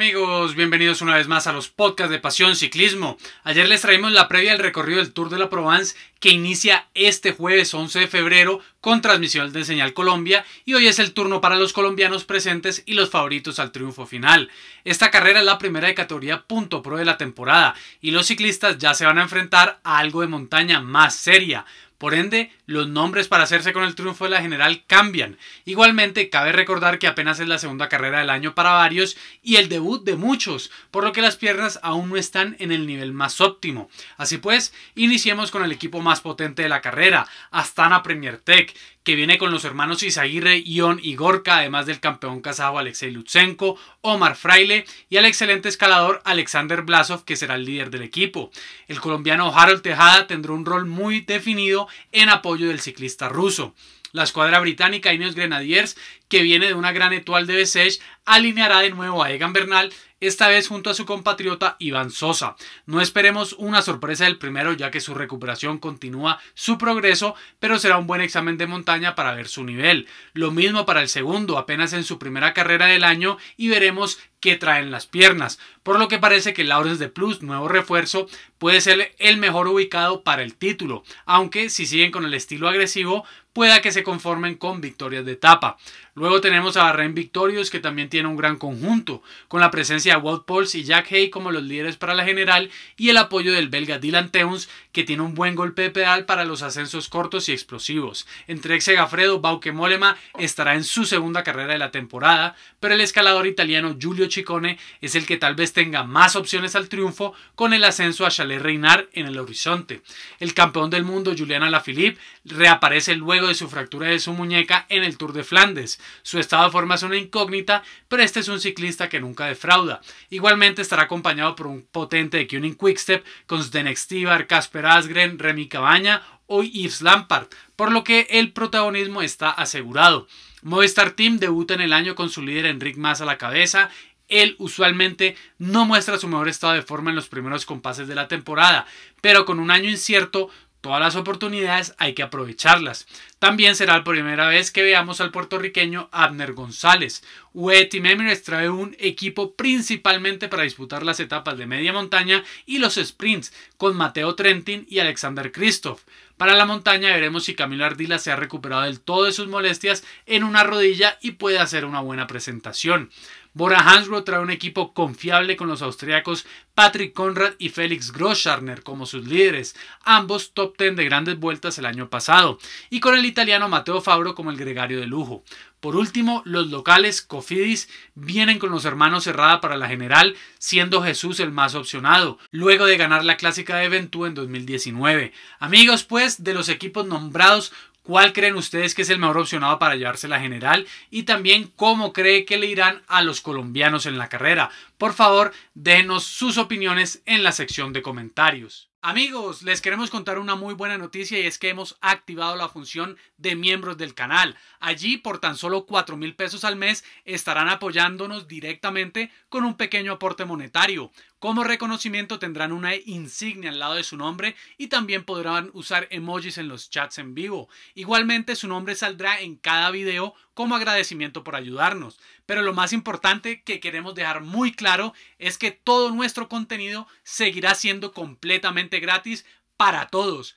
amigos? Bienvenidos una vez más a los podcasts de Pasión Ciclismo. Ayer les traímos la previa del recorrido del Tour de la Provence que inicia este jueves 11 de febrero con transmisión de Señal Colombia y hoy es el turno para los colombianos presentes y los favoritos al triunfo final. Esta carrera es la primera de categoría punto pro de la temporada y los ciclistas ya se van a enfrentar a algo de montaña más seria. Por ende, los nombres para hacerse con el triunfo de la general cambian. Igualmente, cabe recordar que apenas es la segunda carrera del año para varios y el debut de muchos, por lo que las piernas aún no están en el nivel más óptimo. Así pues, iniciemos con el equipo más potente de la carrera, Astana Premier Tech, que viene con los hermanos Izaguirre, Ion y Gorka, además del campeón kazajo Alexei Lutsenko, Omar Fraile y al excelente escalador Alexander Blasov, que será el líder del equipo. El colombiano Harold Tejada tendrá un rol muy definido en apoyo del ciclista ruso. La escuadra británica Ineos Grenadiers, que viene de una gran etual de Besech, alineará de nuevo a Egan Bernal esta vez junto a su compatriota Iván Sosa. No esperemos una sorpresa del primero ya que su recuperación continúa su progreso, pero será un buen examen de montaña para ver su nivel. Lo mismo para el segundo, apenas en su primera carrera del año y veremos que traen las piernas, por lo que parece que Lawrence de Plus, nuevo refuerzo, puede ser el mejor ubicado para el título, aunque si siguen con el estilo agresivo, pueda que se conformen con victorias de etapa. Luego tenemos a Barren Victorios que también tiene un gran conjunto, con la presencia de Walt Pauls y Jack Hay como los líderes para la general y el apoyo del belga Dylan Teuns, que tiene un buen golpe de pedal para los ascensos cortos y explosivos. Entre Segafredo, Bauke Molema estará en su segunda carrera de la temporada, pero el escalador italiano Giulio Chicone es el que tal vez tenga más opciones al triunfo con el ascenso a Chalet Reinar en el horizonte. El campeón del mundo Julian Lafilippe, reaparece luego de su fractura de su muñeca en el Tour de Flandes. Su estado de forma es una incógnita, pero este es un ciclista que nunca defrauda. Igualmente estará acompañado por un potente de Kuning Quickstep con Zdenek Stivar, Casper Asgren, Remy Cabaña o Yves Lampard, por lo que el protagonismo está asegurado. Movistar Team debuta en el año con su líder Enric Mas a la cabeza él usualmente no muestra su mejor estado de forma en los primeros compases de la temporada, pero con un año incierto, todas las oportunidades hay que aprovecharlas. También será la primera vez que veamos al puertorriqueño Abner González. UE Team trae un equipo principalmente para disputar las etapas de media montaña y los sprints con Mateo Trentin y Alexander Kristoff. Para la montaña veremos si Camilo Ardila se ha recuperado del todo de sus molestias en una rodilla y puede hacer una buena presentación. Bora Hansgrohe trae un equipo confiable con los austriacos Patrick Conrad y Felix Groscharner como sus líderes, ambos top 10 de grandes vueltas el año pasado, y con el italiano Matteo Fabro como el gregario de lujo. Por último, los locales Cofidis vienen con los hermanos cerrada para la general, siendo Jesús el más opcionado, luego de ganar la clásica de Ventú en 2019. Amigos, pues, de los equipos nombrados, cuál creen ustedes que es el mejor opcionado para llevarse la general y también cómo cree que le irán a los colombianos en la carrera. Por favor, déjenos sus opiniones en la sección de comentarios. Amigos, les queremos contar una muy buena noticia y es que hemos activado la función de miembros del canal. Allí, por tan solo 4 mil pesos al mes, estarán apoyándonos directamente con un pequeño aporte monetario. Como reconocimiento tendrán una insignia al lado de su nombre y también podrán usar emojis en los chats en vivo. Igualmente su nombre saldrá en cada video como agradecimiento por ayudarnos. Pero lo más importante que queremos dejar muy claro es que todo nuestro contenido seguirá siendo completamente gratis para todos.